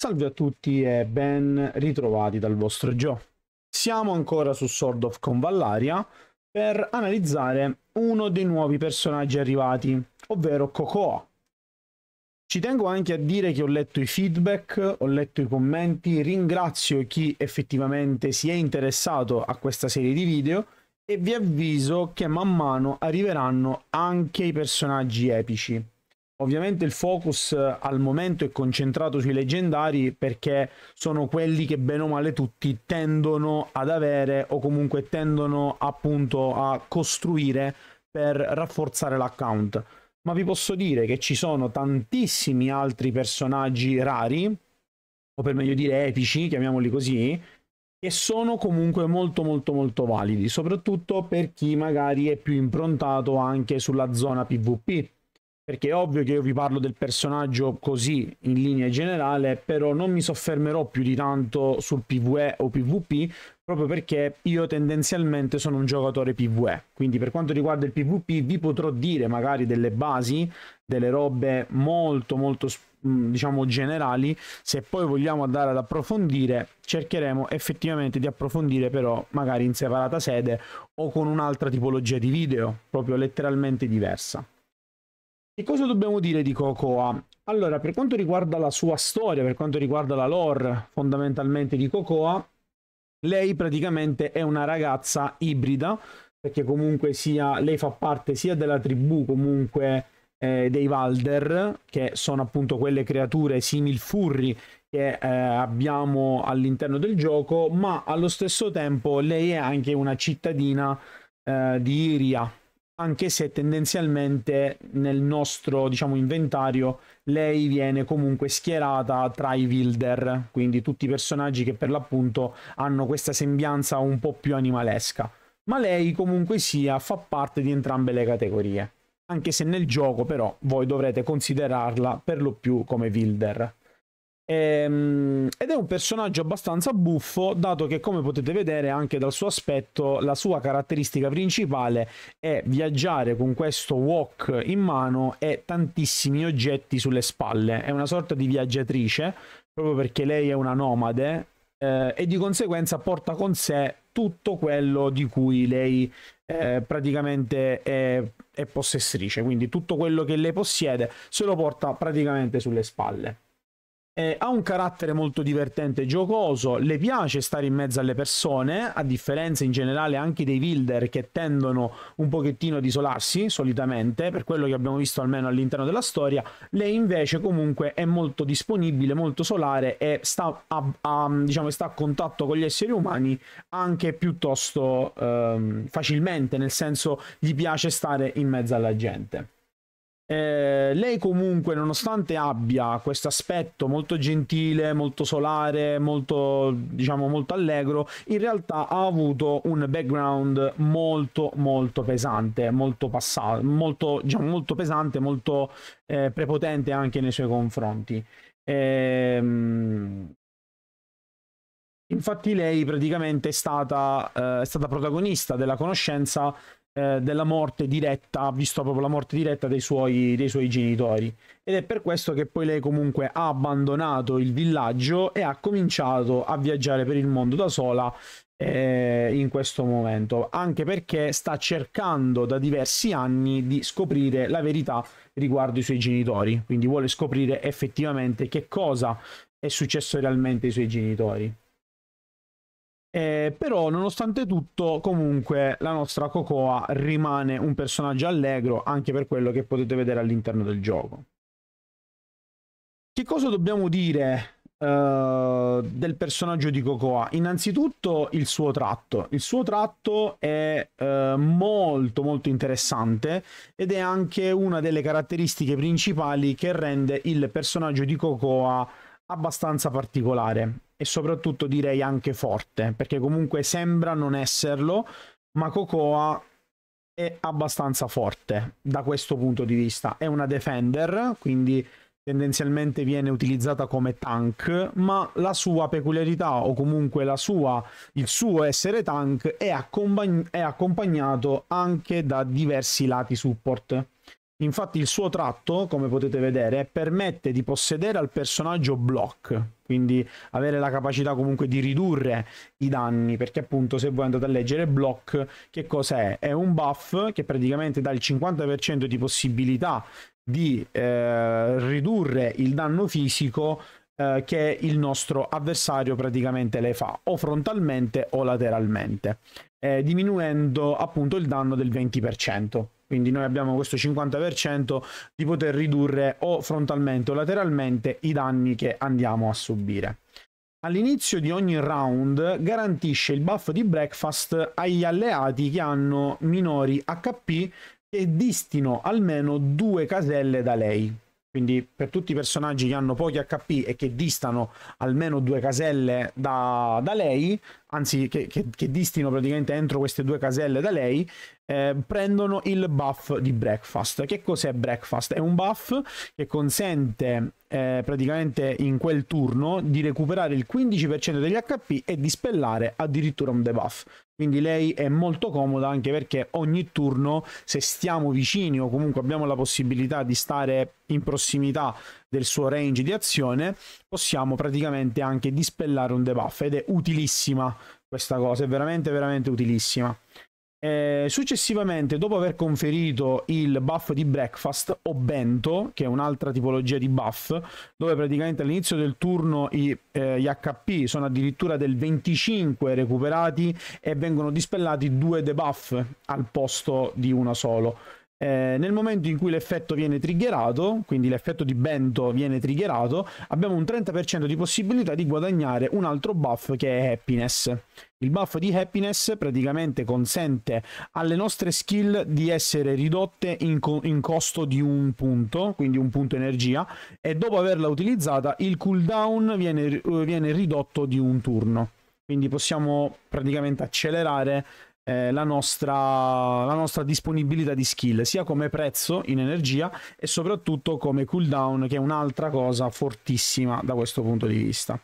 Salve a tutti e ben ritrovati dal vostro Gio. Siamo ancora su Sword of Convallaria per analizzare uno dei nuovi personaggi arrivati, ovvero Cocoa. Ci tengo anche a dire che ho letto i feedback, ho letto i commenti, ringrazio chi effettivamente si è interessato a questa serie di video e vi avviso che man mano arriveranno anche i personaggi epici Ovviamente il focus eh, al momento è concentrato sui leggendari perché sono quelli che bene o male tutti tendono ad avere o comunque tendono appunto a costruire per rafforzare l'account. Ma vi posso dire che ci sono tantissimi altri personaggi rari, o per meglio dire epici, chiamiamoli così, che sono comunque molto molto molto validi, soprattutto per chi magari è più improntato anche sulla zona PvP perché è ovvio che io vi parlo del personaggio così in linea generale, però non mi soffermerò più di tanto sul PvE o PvP, proprio perché io tendenzialmente sono un giocatore PvE, quindi per quanto riguarda il PvP vi potrò dire magari delle basi, delle robe molto molto mm, diciamo generali, se poi vogliamo andare ad approfondire cercheremo effettivamente di approfondire però magari in separata sede o con un'altra tipologia di video, proprio letteralmente diversa. Che cosa dobbiamo dire di Cocoa? Allora, per quanto riguarda la sua storia, per quanto riguarda la lore fondamentalmente di Cocoa, lei praticamente è una ragazza ibrida, perché comunque sia, lei fa parte sia della tribù comunque eh, dei Valder, che sono appunto quelle creature similfurri che eh, abbiamo all'interno del gioco, ma allo stesso tempo lei è anche una cittadina eh, di Iria, anche se tendenzialmente nel nostro diciamo, inventario lei viene comunque schierata tra i Wilder, quindi tutti i personaggi che per l'appunto hanno questa sembianza un po' più animalesca. Ma lei comunque sia fa parte di entrambe le categorie, anche se nel gioco però voi dovrete considerarla per lo più come Wilder. Ehm, ed è un personaggio abbastanza buffo, dato che come potete vedere anche dal suo aspetto, la sua caratteristica principale è viaggiare con questo wok in mano e tantissimi oggetti sulle spalle. È una sorta di viaggiatrice, proprio perché lei è una nomade eh, e di conseguenza porta con sé tutto quello di cui lei eh, praticamente è, è possesstrice, quindi tutto quello che lei possiede se lo porta praticamente sulle spalle. Eh, ha un carattere molto divertente e giocoso, le piace stare in mezzo alle persone, a differenza in generale anche dei Wilder che tendono un pochettino ad isolarsi solitamente, per quello che abbiamo visto almeno all'interno della storia, lei invece comunque è molto disponibile, molto solare e sta a, a, diciamo, sta a contatto con gli esseri umani anche piuttosto eh, facilmente, nel senso gli piace stare in mezzo alla gente. Eh, lei comunque, nonostante abbia questo aspetto molto gentile, molto solare, molto, diciamo, molto allegro, in realtà ha avuto un background molto, molto pesante, molto passato, molto, diciamo, molto pesante, molto eh, prepotente anche nei suoi confronti. Ehm... Infatti lei praticamente è stata, eh, è stata protagonista della conoscenza eh, della morte diretta, visto proprio la morte diretta dei suoi, dei suoi genitori. Ed è per questo che poi lei comunque ha abbandonato il villaggio e ha cominciato a viaggiare per il mondo da sola eh, in questo momento, anche perché sta cercando da diversi anni di scoprire la verità riguardo i suoi genitori, quindi vuole scoprire effettivamente che cosa è successo realmente ai suoi genitori. Eh, però nonostante tutto comunque la nostra Cocoa rimane un personaggio allegro anche per quello che potete vedere all'interno del gioco. Che cosa dobbiamo dire uh, del personaggio di Cocoa? Innanzitutto il suo tratto. Il suo tratto è uh, molto molto interessante ed è anche una delle caratteristiche principali che rende il personaggio di Cocoa abbastanza particolare e soprattutto direi anche forte, perché comunque sembra non esserlo, ma Cocoa è abbastanza forte da questo punto di vista. È una defender, quindi tendenzialmente viene utilizzata come tank, ma la sua peculiarità o comunque sua, il suo essere tank è, accompagn- è accompagnato anche da diversi lati support. Infatti il suo tratto, come potete vedere, permette di possedere al personaggio block, quindi avere la capacità comunque di ridurre i danni, perché appunto se voi andate a leggere block, che cos'è? È un buff che praticamente dà il 50% di possibilità di eh, ridurre il danno fisico eh, che il nostro avversario praticamente le fa, o frontalmente o lateralmente eh, diminuendo appunto il danno del 20%. Quindi noi abbiamo questo 50% di poter ridurre o frontalmente o lateralmente i danni che andiamo a subire. All'inizio di ogni round garantisce il buff di breakfast agli alleati che hanno minori HP che distino almeno due caselle da lei. Quindi per tutti i personaggi che hanno pochi HP e che distano almeno due caselle da, da lei, anzi che, che, che, distino praticamente entro queste due caselle da lei, eh, prendono il buff di breakfast. Che cos'è breakfast? È un buff che consente eh, praticamente in quel turno di recuperare il 15% degli HP e di spellare addirittura un debuff. Quindi lei è molto comoda anche perché ogni turno, se stiamo vicini o comunque abbiamo la possibilità di stare in prossimità del suo range di azione, possiamo praticamente anche dispellare un debuff ed è utilissima questa cosa, è veramente veramente utilissima. Eh, successivamente, dopo aver conferito il buff di breakfast o bento, che è un'altra tipologia di buff, dove praticamente all'inizio del turno i, eh, gli HP sono addirittura del 25 recuperati e vengono dispellati due debuff al posto di una solo. Eh, nel momento in cui l'effetto viene triggerato, quindi l'effetto di Bento viene triggerato, abbiamo un 30% di possibilità di guadagnare un altro buff che è Happiness. Il buff di Happiness praticamente consente alle nostre skill di essere ridotte in, co in costo di un punto, quindi un punto energia, e dopo averla utilizzata il cooldown viene, eh, viene ridotto di un turno. Quindi possiamo praticamente accelerare eh, la, nostra, la nostra disponibilità di skill, sia come prezzo in energia e soprattutto come cooldown, che è un'altra cosa fortissima da questo punto di vista.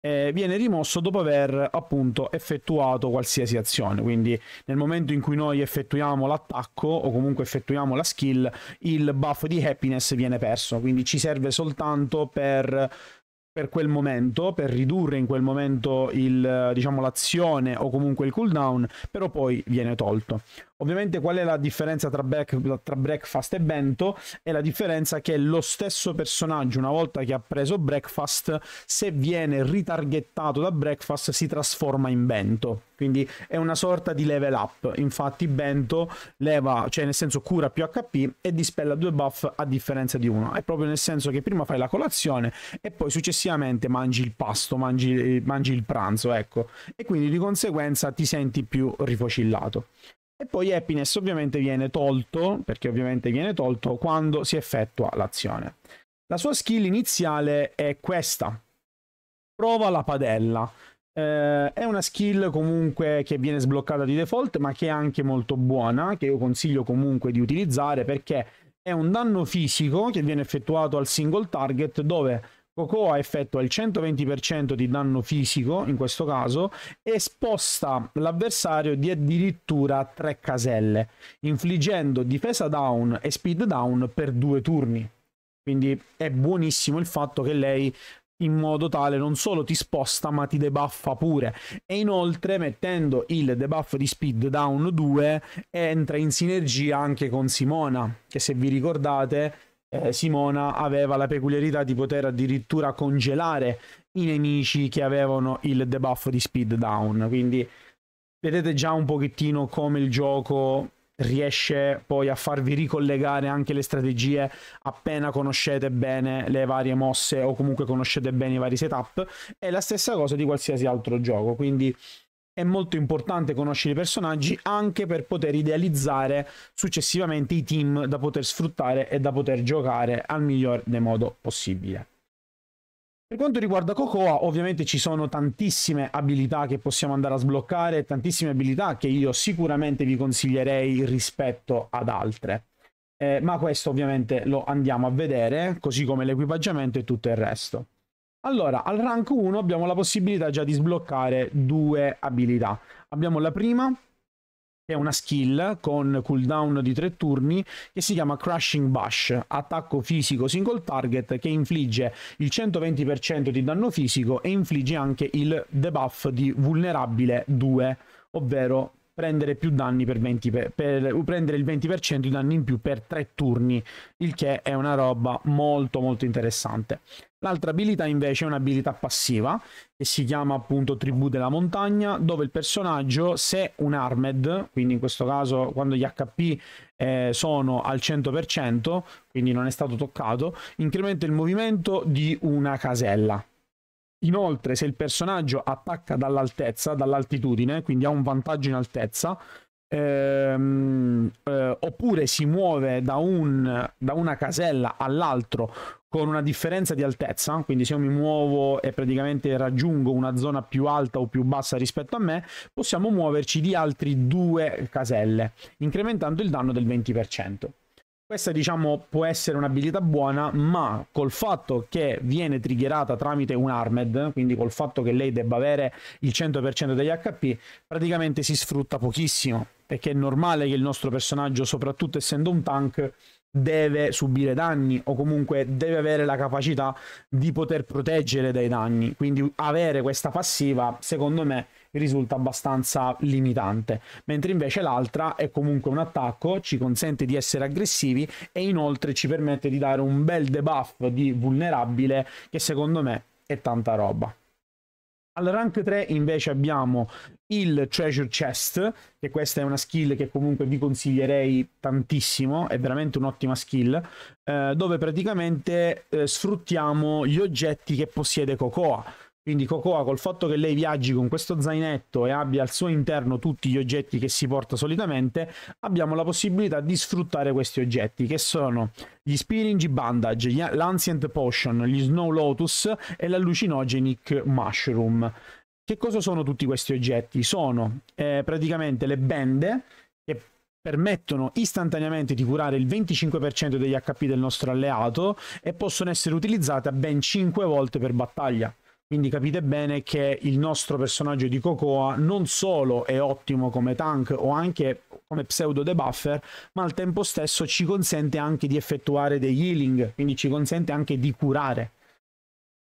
Eh, viene rimosso dopo aver appunto effettuato qualsiasi azione quindi nel momento in cui noi effettuiamo l'attacco o comunque effettuiamo la skill il buff di happiness viene perso quindi ci serve soltanto per per quel momento, per ridurre in quel momento il, diciamo, l'azione o comunque il cooldown, però poi viene tolto. Ovviamente qual è la differenza tra, break, tra Breakfast e Bento? È la differenza che lo stesso personaggio, una volta che ha preso Breakfast, se viene ritargettato da Breakfast, si trasforma in Bento. Quindi è una sorta di level up. Infatti Bento leva, cioè nel senso cura più HP e dispella due buff a differenza di uno. È proprio nel senso che prima fai la colazione e poi successivamente mangi il pasto, mangi, eh, mangi il pranzo, ecco. E quindi di conseguenza ti senti più rifocillato. E poi happiness ovviamente viene tolto, perché ovviamente viene tolto quando si effettua l'azione. La sua skill iniziale è questa. Prova la padella. Eh, è una skill comunque che viene sbloccata di default, ma che è anche molto buona, che io consiglio comunque di utilizzare perché è un danno fisico che viene effettuato al single target dove Cocoa effettua il 120% di danno fisico, in questo caso, e sposta l'avversario di addirittura 3 caselle, infliggendo difesa down e speed down per due turni. Quindi è buonissimo il fatto che lei in modo tale non solo ti sposta ma ti debuffa pure e inoltre mettendo il debuff di speed down 2 entra in sinergia anche con Simona che se vi ricordate eh, Simona aveva la peculiarità di poter addirittura congelare i nemici che avevano il debuff di speed down. Quindi vedete già un pochettino come il gioco riesce poi a farvi ricollegare anche le strategie appena conoscete bene le varie mosse o comunque conoscete bene i vari setup. È la stessa cosa di qualsiasi altro gioco. Quindi è molto importante conoscere i personaggi anche per poter idealizzare successivamente i team da poter sfruttare e da poter giocare al miglior dei modo possibile. Per quanto riguarda Cocoa, ovviamente ci sono tantissime abilità che possiamo andare a sbloccare, tantissime abilità che io sicuramente vi consiglierei rispetto ad altre. Eh, ma questo ovviamente lo andiamo a vedere, così come l'equipaggiamento e tutto il resto. Allora, al rank 1 abbiamo la possibilità già di sbloccare due abilità. Abbiamo la prima, che è una skill con cooldown di tre turni, che si chiama Crushing Bash, attacco fisico single target che infligge il 120% di danno fisico e infligge anche il debuff di vulnerabile 2, ovvero prendere più danni per 20 per, per prendere il 20% di danni in più per 3 turni, il che è una roba molto molto interessante. L'altra abilità invece è un'abilità passiva che si chiama appunto Tribù della Montagna, dove il personaggio se un armed, quindi in questo caso quando gli HP eh, sono al 100%, quindi non è stato toccato, incrementa il movimento di una casella. Inoltre, se il personaggio attacca dall'altezza, dall'altitudine, quindi ha un vantaggio in altezza, ehm, eh, oppure si muove da, un, da una casella all'altro con una differenza di altezza, quindi se io mi muovo e praticamente raggiungo una zona più alta o più bassa rispetto a me, possiamo muoverci di altri due caselle, incrementando il danno del 20%. Questa diciamo può essere un'abilità buona, ma col fatto che viene triggerata tramite un armed, quindi col fatto che lei debba avere il 100% degli HP, praticamente si sfrutta pochissimo, perché è normale che il nostro personaggio, soprattutto essendo un tank, deve subire danni o comunque deve avere la capacità di poter proteggere dai danni. Quindi avere questa passiva, secondo me, risulta abbastanza limitante, mentre invece l'altra è comunque un attacco, ci consente di essere aggressivi e inoltre ci permette di dare un bel debuff di vulnerabile che secondo me è tanta roba. Al rank 3 invece abbiamo il Treasure Chest, che questa è una skill che comunque vi consiglierei tantissimo, è veramente un'ottima skill, eh, dove praticamente eh, sfruttiamo gli oggetti che possiede Cocoa quindi Cocoa col fatto che lei viaggi con questo zainetto e abbia al suo interno tutti gli oggetti che si porta solitamente, abbiamo la possibilità di sfruttare questi oggetti che sono gli Spearing Bandage, l'Ancient Potion, gli Snow Lotus e l'Allucinogenic Mushroom. Che cosa sono tutti questi oggetti? Sono eh, praticamente le bende che permettono istantaneamente di curare il 25% degli HP del nostro alleato e possono essere utilizzate ben 5 volte per battaglia. Quindi capite bene che il nostro personaggio di Cocoa non solo è ottimo come tank o anche come pseudo debuffer, ma al tempo stesso ci consente anche di effettuare dei healing, quindi ci consente anche di curare.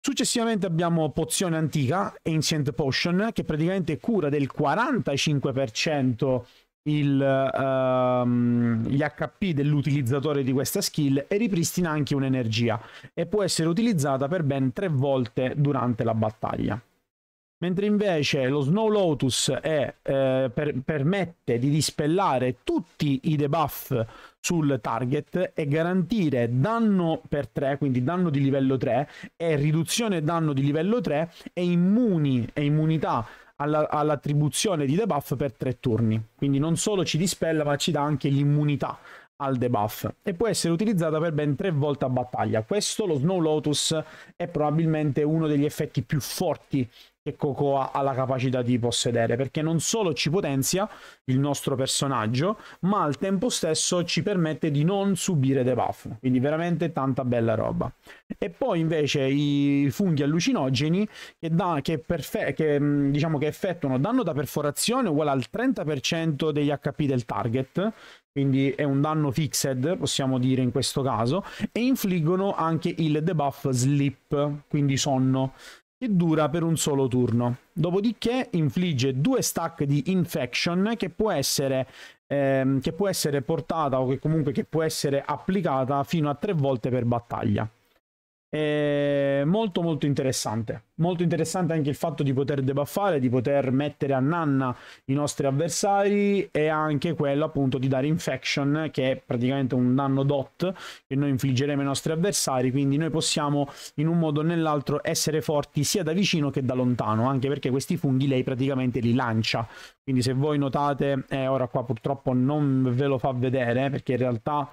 Successivamente abbiamo Pozione Antica, Ancient Potion, che praticamente cura del 45% il, um, gli HP dell'utilizzatore di questa skill e ripristina anche un'energia e può essere utilizzata per ben tre volte durante la battaglia. Mentre invece lo Snow Lotus è, eh, per, permette di dispellare tutti i debuff sul target e garantire danno per 3, quindi danno di livello 3 e riduzione danno di livello 3 e, immuni, e immunità alla, all'attribuzione di debuff per tre turni. Quindi non solo ci dispella, ma ci dà anche l'immunità al debuff e può essere utilizzata per ben tre volte a battaglia. Questo, lo Snow Lotus, è probabilmente uno degli effetti più forti che Cocoa ha la capacità di possedere, perché non solo ci potenzia il nostro personaggio, ma al tempo stesso ci permette di non subire debuff, quindi veramente tanta bella roba. E poi invece i funghi allucinogeni che, da, che, perfe- che, mm, diciamo che effettuano danno da perforazione uguale al 30% degli HP del target, quindi è un danno fixed, possiamo dire in questo caso, e infliggono anche il debuff sleep, quindi sonno e dura per un solo turno. Dopodiché infligge due stack di infection che può essere, ehm, che può essere portata o che comunque che può essere applicata fino a tre volte per battaglia. È ehm, molto molto interessante. Molto interessante anche il fatto di poter debuffare, di poter mettere a nanna i nostri avversari e anche quello appunto di dare infection che è praticamente un danno dot che noi infliggeremo ai nostri avversari, quindi noi possiamo in un modo o nell'altro essere forti sia da vicino che da lontano, anche perché questi funghi lei praticamente li lancia. Quindi se voi notate, eh, ora qua purtroppo non ve lo fa vedere perché in realtà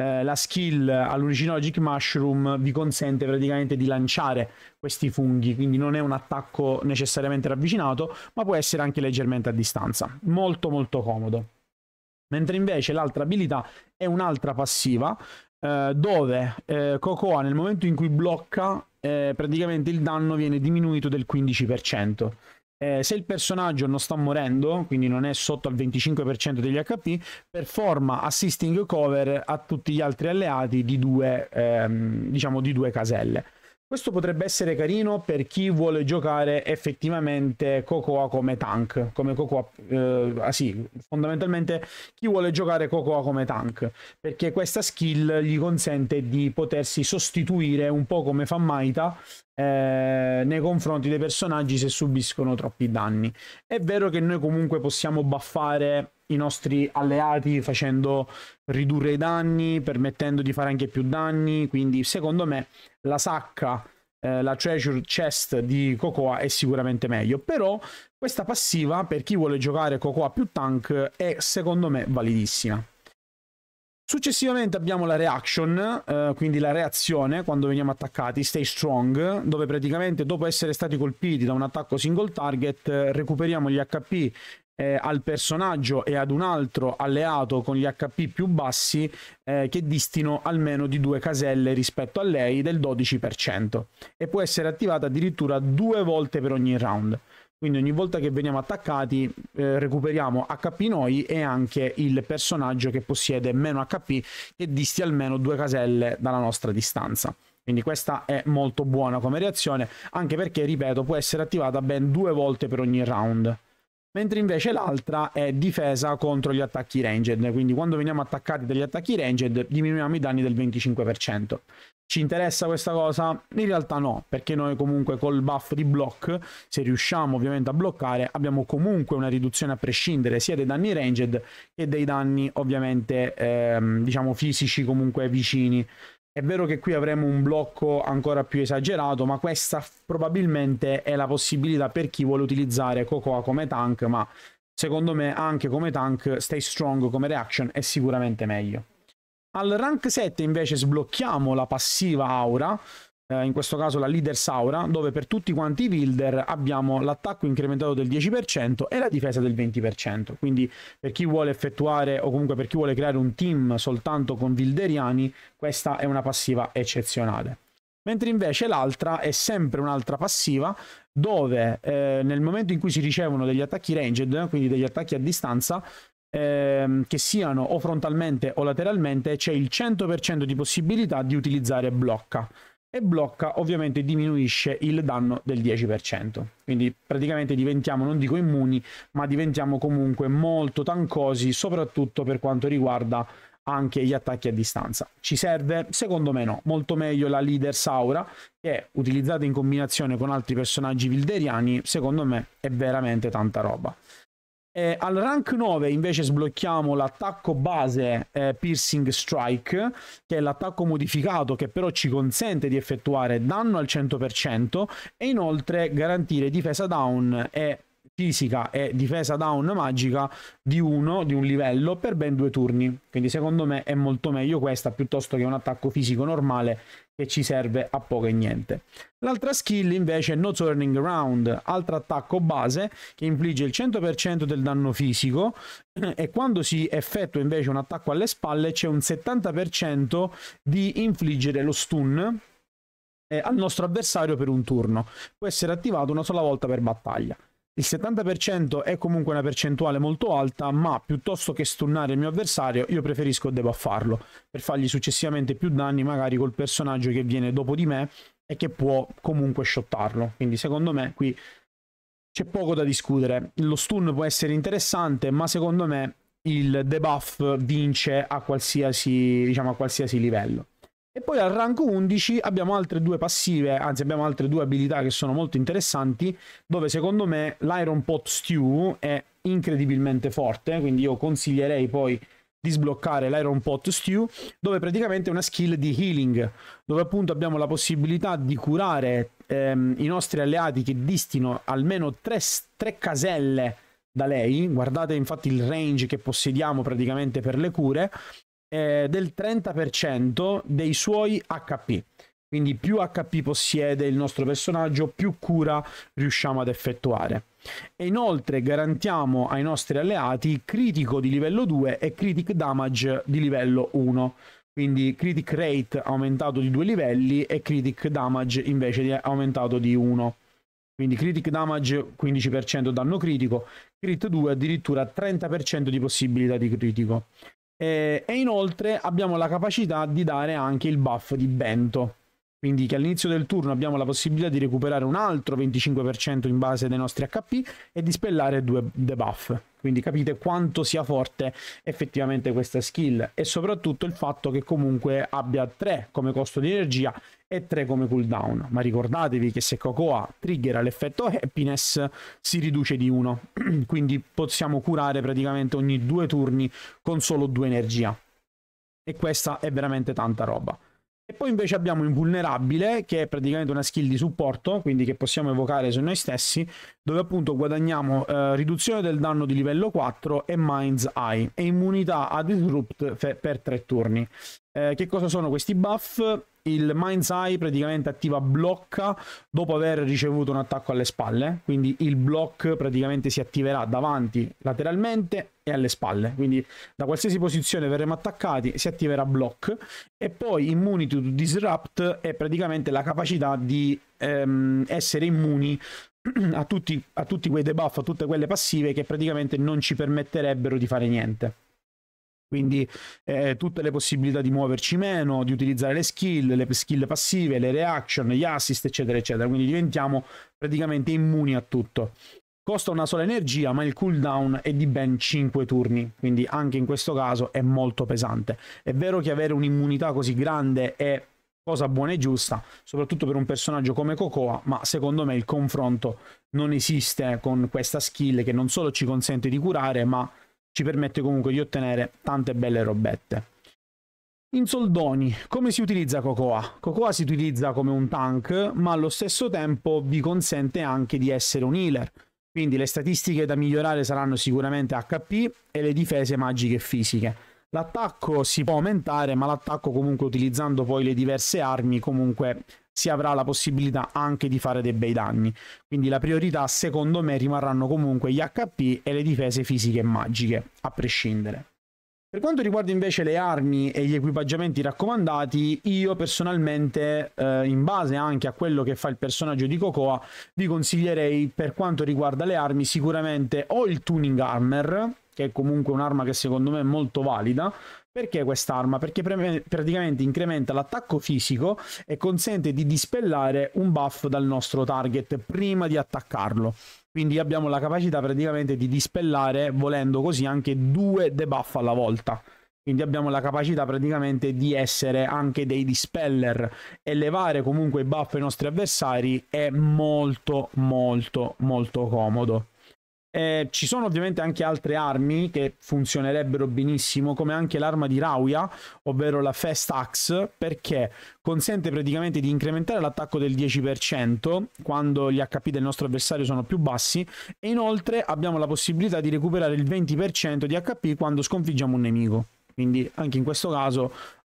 eh, la skill all'originologic mushroom vi consente praticamente di lanciare questi funghi, quindi non è un attacco necessariamente ravvicinato, ma può essere anche leggermente a distanza. Molto molto comodo. Mentre invece l'altra abilità è un'altra passiva, eh, dove eh, Cocoa nel momento in cui blocca, eh, praticamente il danno viene diminuito del 15%. Eh, se il personaggio non sta morendo, quindi non è sotto al 25% degli HP, performa assisting cover a tutti gli altri alleati di due, ehm, diciamo di due caselle. Questo potrebbe essere carino per chi vuole giocare effettivamente Cocoa come tank, come Cocoa, eh, ah sì, fondamentalmente chi vuole giocare Cocoa come tank, perché questa skill gli consente di potersi sostituire un po' come fa Maita eh, nei confronti dei personaggi se subiscono troppi danni. È vero che noi comunque possiamo buffare i nostri alleati facendo ridurre i danni, permettendo di fare anche più danni, quindi secondo me la sacca, eh, la treasure chest di Cocoa è sicuramente meglio, però questa passiva per chi vuole giocare Cocoa più tank è secondo me validissima. Successivamente abbiamo la reaction, eh, quindi la reazione quando veniamo attaccati, stay strong, dove praticamente dopo essere stati colpiti da un attacco single target recuperiamo gli HP eh, al personaggio e ad un altro alleato con gli HP più bassi eh, che distino almeno di due caselle rispetto a lei del 12% e può essere attivata addirittura due volte per ogni round. Quindi ogni volta che veniamo attaccati eh, recuperiamo HP noi e anche il personaggio che possiede meno HP che disti almeno due caselle dalla nostra distanza. Quindi questa è molto buona come reazione, anche perché, ripeto, può essere attivata ben due volte per ogni round mentre invece l'altra è difesa contro gli attacchi ranged, quindi quando veniamo attaccati dagli attacchi ranged diminuiamo i danni del 25%. Ci interessa questa cosa? In realtà no, perché noi comunque col buff di block, se riusciamo ovviamente a bloccare, abbiamo comunque una riduzione a prescindere sia dei danni ranged che dei danni ovviamente ehm, diciamo fisici comunque vicini è vero che qui avremo un blocco ancora più esagerato, ma questa probabilmente è la possibilità per chi vuole utilizzare Cocoa come tank, ma secondo me anche come tank Stay Strong come reaction è sicuramente meglio. Al rank 7 invece sblocchiamo la passiva Aura, eh, in questo caso la leader Saura, dove per tutti quanti i builder abbiamo l'attacco incrementato del 10% e la difesa del 20%. Quindi per chi vuole effettuare o comunque per chi vuole creare un team soltanto con Wilderiani, questa è una passiva eccezionale. Mentre invece l'altra è sempre un'altra passiva dove eh, nel momento in cui si ricevono degli attacchi ranged, quindi degli attacchi a distanza, Ehm, che siano o frontalmente o lateralmente, c'è il 100% di possibilità di utilizzare blocca e blocca ovviamente diminuisce il danno del 10%. Quindi praticamente diventiamo, non dico immuni, ma diventiamo comunque molto tancosi, soprattutto per quanto riguarda anche gli attacchi a distanza. Ci serve? Secondo me no, molto meglio la leader Saura che utilizzata in combinazione con altri personaggi vilderiani, secondo me è veramente tanta roba. Eh, al rank 9 invece sblocchiamo l'attacco base eh, Piercing Strike, che è l'attacco modificato che però ci consente di effettuare danno al 100% e inoltre garantire difesa down e fisica e difesa down magica di uno, di un livello, per ben due turni. Quindi secondo me è molto meglio questa piuttosto che un attacco fisico normale che ci serve a poco e niente. L'altra skill invece è No Turning Round, altro attacco base che infligge il 100% del danno fisico e quando si effettua invece un attacco alle spalle c'è un 70% di infliggere lo stun eh, al nostro avversario per un turno. Può essere attivato una sola volta per battaglia. Il 70% è comunque una percentuale molto alta, ma piuttosto che stunnare il mio avversario, io preferisco debuffarlo per fargli successivamente più danni, magari col personaggio che viene dopo di me e che può comunque shottarlo. Quindi, secondo me, qui c'è poco da discutere. Lo stun può essere interessante, ma secondo me il debuff vince a qualsiasi, diciamo, a qualsiasi livello. E poi al rank 11 abbiamo altre due passive, anzi abbiamo altre due abilità che sono molto interessanti, dove secondo me l'Iron Pot Stew è incredibilmente forte, quindi io consiglierei poi di sbloccare l'Iron Pot Stew, dove praticamente è una skill di healing, dove appunto abbiamo la possibilità di curare ehm, i nostri alleati che distino almeno tre caselle da lei, guardate infatti il range che possediamo praticamente per le cure, eh, del 30% dei suoi HP. Quindi più HP possiede il nostro personaggio, più cura riusciamo ad effettuare. E inoltre garantiamo ai nostri alleati critico di livello 2 e critic damage di livello 1. Quindi critic rate aumentato di 2 livelli e critic damage invece di aumentato di 1. Quindi critic damage 15% danno critico, crit 2 addirittura 30% di possibilità di critico. Eh, e inoltre abbiamo la capacità di dare anche il buff di Bento quindi che all'inizio del turno abbiamo la possibilità di recuperare un altro 25% in base dei nostri HP e di spellare due debuff. Quindi capite quanto sia forte effettivamente questa skill e soprattutto il fatto che comunque abbia 3 come costo di energia e 3 come cooldown. Ma ricordatevi che se Cocoa triggera l'effetto happiness si riduce di 1, quindi possiamo curare praticamente ogni due turni con solo 2 energia. E questa è veramente tanta roba. E poi invece abbiamo Invulnerabile, che è praticamente una skill di supporto, quindi che possiamo evocare su noi stessi, dove appunto guadagniamo eh, riduzione del danno di livello 4 e Mind's Eye e immunità a Disrupt per 3 turni. Eh, che cosa sono questi buff? Il Mind's Eye praticamente attiva blocca dopo aver ricevuto un attacco alle spalle, quindi il block praticamente si attiverà davanti, lateralmente e alle spalle, quindi da qualsiasi posizione verremo attaccati si attiverà block e poi Immunity to Disrupt è praticamente la capacità di ehm, essere immuni a tutti, a tutti quei debuff, a tutte quelle passive che praticamente non ci permetterebbero di fare niente. Quindi eh, tutte le possibilità di muoverci meno, di utilizzare le skill, le skill passive, le reaction, gli assist, eccetera, eccetera. Quindi diventiamo praticamente immuni a tutto. Costa una sola energia, ma il cooldown è di ben 5 turni, quindi anche in questo caso è molto pesante. È vero che avere un'immunità così grande è cosa buona e giusta, soprattutto per un personaggio come Cocoa, ma secondo me il confronto non esiste eh, con questa skill che non solo ci consente di curare, ma ci permette comunque di ottenere tante belle robette. In soldoni, come si utilizza Cocoa? Cocoa si utilizza come un tank, ma allo stesso tempo vi consente anche di essere un healer. Quindi le statistiche da migliorare saranno sicuramente HP e le difese magiche e fisiche. L'attacco si può aumentare, ma l'attacco comunque utilizzando poi le diverse armi comunque si avrà la possibilità anche di fare dei bei danni. Quindi la priorità secondo me rimarranno comunque gli HP e le difese fisiche e magiche, a prescindere. Per quanto riguarda invece le armi e gli equipaggiamenti raccomandati, io personalmente, eh, in base anche a quello che fa il personaggio di Cocoa, vi consiglierei per quanto riguarda le armi sicuramente o il Tuning Armor, che è comunque un'arma che secondo me è molto valida. Perché quest'arma? Perché pre- praticamente incrementa l'attacco fisico e consente di dispellare un buff dal nostro target prima di attaccarlo. Quindi abbiamo la capacità praticamente di dispellare, volendo così, anche due debuff alla volta. Quindi abbiamo la capacità praticamente di essere anche dei dispeller. e levare comunque i buff ai nostri avversari è molto molto molto comodo. Eh, ci sono ovviamente anche altre armi che funzionerebbero benissimo, come anche l'arma di Rauia, ovvero la Fast Axe, perché consente praticamente di incrementare l'attacco del 10% quando gli HP del nostro avversario sono più bassi e inoltre abbiamo la possibilità di recuperare il 20% di HP quando sconfiggiamo un nemico. Quindi anche in questo caso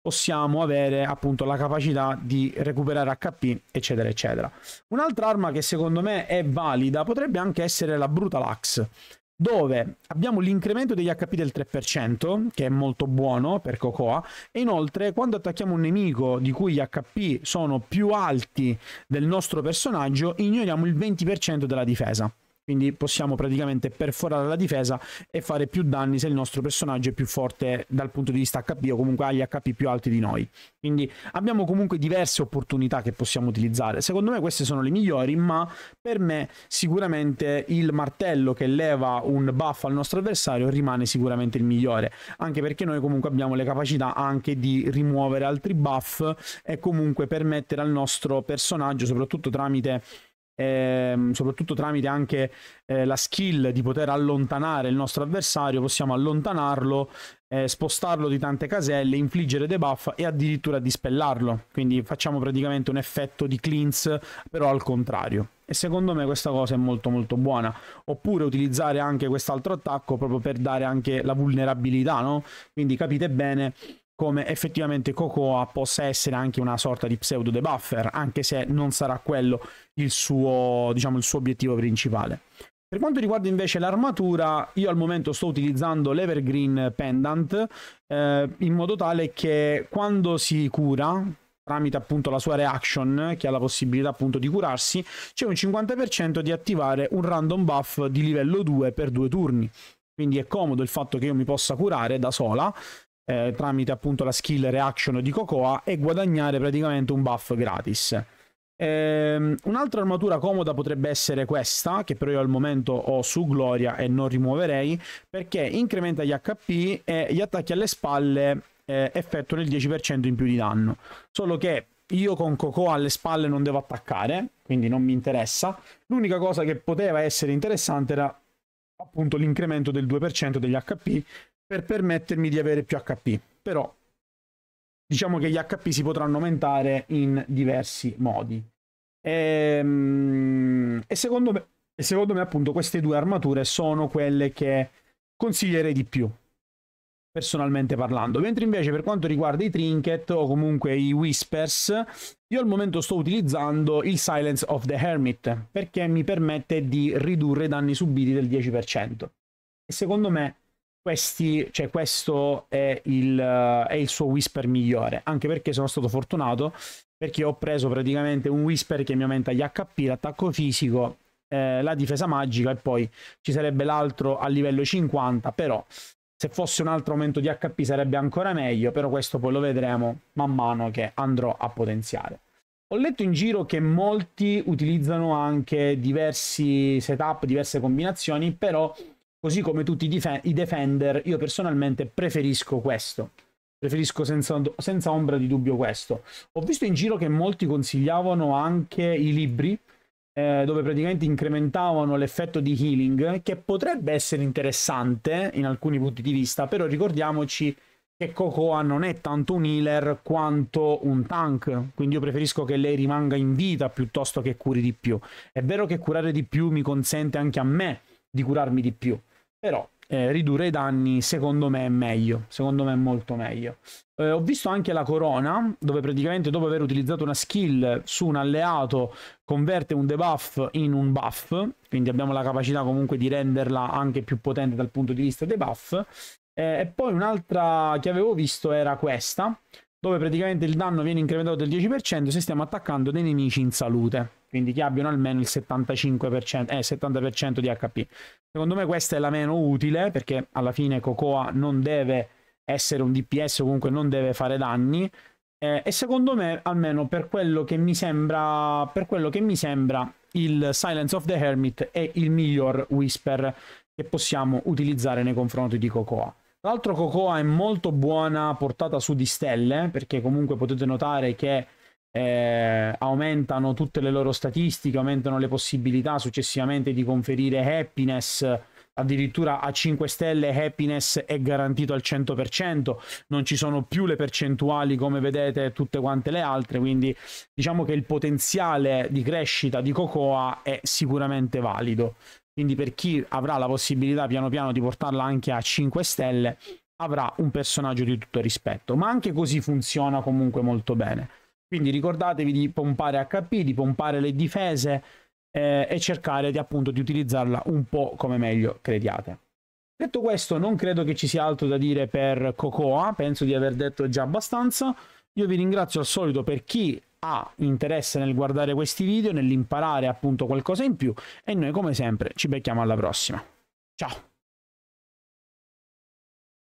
possiamo avere appunto la capacità di recuperare HP, eccetera, eccetera. Un'altra arma che secondo me è valida potrebbe anche essere la Brutal Axe, dove abbiamo l'incremento degli HP del 3%, che è molto buono per Cocoa, e inoltre quando attacchiamo un nemico di cui gli HP sono più alti del nostro personaggio, ignoriamo il 20% della difesa. Quindi possiamo praticamente perforare la difesa e fare più danni se il nostro personaggio è più forte dal punto di vista HP o comunque ha gli HP più alti di noi. Quindi abbiamo comunque diverse opportunità che possiamo utilizzare. Secondo me queste sono le migliori, ma per me sicuramente il martello che leva un buff al nostro avversario rimane sicuramente il migliore. Anche perché noi comunque abbiamo le capacità anche di rimuovere altri buff e comunque permettere al nostro personaggio, soprattutto tramite ehm, soprattutto tramite anche eh, la skill di poter allontanare il nostro avversario, possiamo allontanarlo, eh, spostarlo di tante caselle, infliggere debuff e addirittura dispellarlo. Quindi facciamo praticamente un effetto di cleanse, però al contrario. E secondo me questa cosa è molto molto buona. Oppure utilizzare anche quest'altro attacco proprio per dare anche la vulnerabilità, no? Quindi capite bene come effettivamente Cocoa possa essere anche una sorta di pseudo debuffer, anche se non sarà quello il suo, diciamo, il suo obiettivo principale. Per quanto riguarda invece l'armatura, io al momento sto utilizzando l'Evergreen Pendant eh, in modo tale che quando si cura, tramite appunto la sua reaction che ha la possibilità appunto di curarsi, c'è un 50% di attivare un random buff di livello 2 per due turni. Quindi è comodo il fatto che io mi possa curare da sola eh, tramite appunto la skill reaction di Cocoa e guadagnare praticamente un buff gratis. Ehm, un'altra armatura comoda potrebbe essere questa, che però io al momento ho su Gloria e non rimuoverei, perché incrementa gli HP e gli attacchi alle spalle eh, effettuano il 10% in più di danno. Solo che io con Cocoa alle spalle non devo attaccare, quindi non mi interessa. L'unica cosa che poteva essere interessante era appunto l'incremento del 2% degli HP per permettermi di avere più HP. Però diciamo che gli HP si potranno aumentare in diversi modi. E, ehm, e, secondo, me, e secondo me appunto queste due armature sono quelle che consiglierei di più personalmente parlando. Mentre invece per quanto riguarda i trinket o comunque i whispers, io al momento sto utilizzando il Silence of the Hermit perché mi permette di ridurre i danni subiti del 10%. E secondo me questi, cioè questo è il, è il, suo whisper migliore, anche perché sono stato fortunato perché ho preso praticamente un whisper che mi aumenta gli HP, l'attacco fisico, eh, la difesa magica e poi ci sarebbe l'altro a livello 50, però se fosse un altro aumento di HP sarebbe ancora meglio, però questo poi lo vedremo man mano che andrò a potenziare. Ho letto in giro che molti utilizzano anche diversi setup, diverse combinazioni, però Così come tutti i, dif- i defender, io personalmente preferisco questo. Preferisco senza, senza ombra di dubbio questo. Ho visto in giro che molti consigliavano anche i libri, eh, dove praticamente incrementavano l'effetto di healing, che potrebbe essere interessante in alcuni punti di vista, però ricordiamoci che Cocoa non è tanto un healer quanto un tank, quindi io preferisco che lei rimanga in vita piuttosto che curi di più. È vero che curare di più mi consente anche a me di curarmi di più. Però eh, ridurre i danni secondo me è meglio, secondo me è molto meglio. Eh, ho visto anche la corona, dove praticamente dopo aver utilizzato una skill su un alleato converte un debuff in un buff, quindi abbiamo la capacità comunque di renderla anche più potente dal punto di vista dei buff. Eh, e poi un'altra che avevo visto era questa, dove praticamente il danno viene incrementato del 10% se stiamo attaccando dei nemici in salute quindi che abbiano almeno il 75%, eh, 70% di HP. Secondo me questa è la meno utile perché alla fine Cocoa non deve essere un DPS, comunque non deve fare danni. Eh, e secondo me, almeno per quello che mi sembra, per quello che mi sembra, il Silence of the Hermit è il miglior Whisper che possiamo utilizzare nei confronti di Cocoa. Tra l'altro Cocoa è molto buona portata su di stelle, perché comunque potete notare che eh, aumentano tutte le loro statistiche, aumentano le possibilità successivamente di conferire happiness addirittura a 5 stelle happiness è garantito al 100%, non ci sono più le percentuali come vedete tutte quante le altre, quindi diciamo che il potenziale di crescita di Cocoa è sicuramente valido. Quindi per chi avrà la possibilità piano piano di portarla anche a 5 stelle avrà un personaggio di tutto rispetto, ma anche così funziona comunque molto bene. Quindi ricordatevi di pompare HP, di pompare le difese eh, e cercare di, appunto di utilizzarla un po' come meglio crediate. Detto questo, non credo che ci sia altro da dire per Cocoa, penso di aver detto già abbastanza. Io vi ringrazio al solito per chi ha interesse nel guardare questi video, nell'imparare appunto qualcosa in più e noi come sempre ci becchiamo alla prossima. Ciao!